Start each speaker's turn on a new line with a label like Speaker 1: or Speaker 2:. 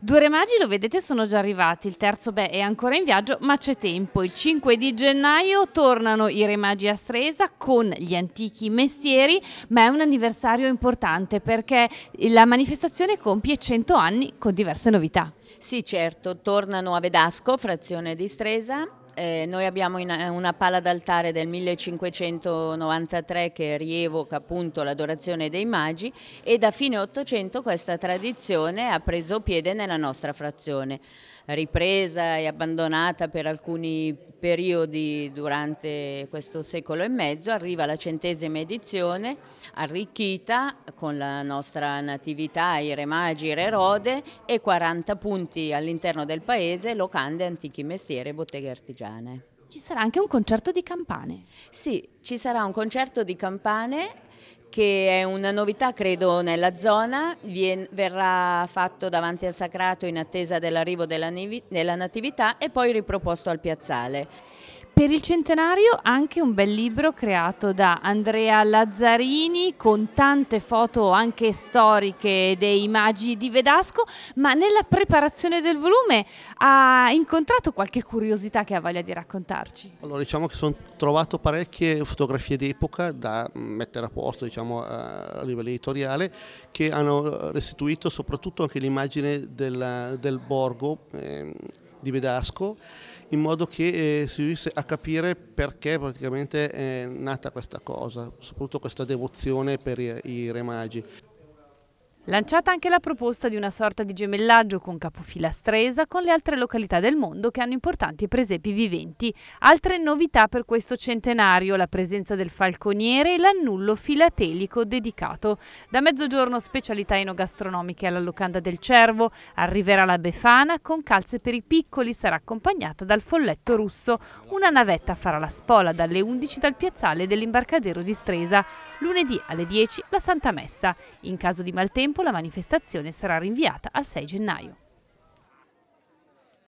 Speaker 1: Due re magi lo vedete sono già arrivati, il terzo beh è ancora in viaggio ma c'è tempo. Il 5 di gennaio tornano i re magi a Stresa con gli antichi mestieri ma è un anniversario importante perché la manifestazione compie 100 anni con diverse novità.
Speaker 2: Sì certo, tornano a Vedasco, frazione di Stresa eh, noi abbiamo eh, una pala d'altare del 1593 che rievoca appunto l'adorazione dei magi e da fine 800 questa tradizione ha preso piede nella nostra frazione, ripresa e abbandonata per alcuni periodi durante questo secolo e mezzo, arriva la centesima edizione arricchita con la nostra natività, i re magi, i re rode e 40 punti all'interno del paese, locande, antichi mestieri e botteghe artigiane toscane. Ci sarà anche un concerto di campane. Sì, ci sarà un concerto di campane che è una novità credo nella zona, Vien verrà fatto davanti al Sacrato in attesa dell'arrivo della, della Natività e poi riproposto al piazzale. Per il centenario anche un bel libro creato da Andrea
Speaker 1: Lazzarini con tante foto anche storiche dei magi di Vedasco, ma nella preparazione del volume ha incontrato qualche curiosità che ha voglia di raccontarci.
Speaker 3: Allora diciamo che sono trovato parecchie fotografie d'epoca da mm, mettere a posto diciamo, eh, a livello editoriale che hanno restituito soprattutto anche l'immagine del, del borgo. Eh, di Bedasco in modo che eh, si riuscisse a capire perché praticamente eh, è nata questa cosa, soprattutto questa devozione per i, i Re Magi.
Speaker 1: Lanciata anche la proposta di una sorta di gemellaggio con capofila Stresa con le altre località del mondo che hanno importanti presepi viventi. Altre novità per questo centenario, la presenza del falconiere e l'annullo filatelico dedicato. Da mezzogiorno specialità enogastronomiche alla locanda del Cervo, arriverà la Befana con calze per i piccoli, sarà accompagnata dal folletto russo. Una navetta farà la spola dalle 11 dal piazzale dell'imbarcadero di Stresa. Lunedì alle 10 la Santa Messa. In caso di maltempo tempo la manifestazione sarà rinviata al 6 gennaio.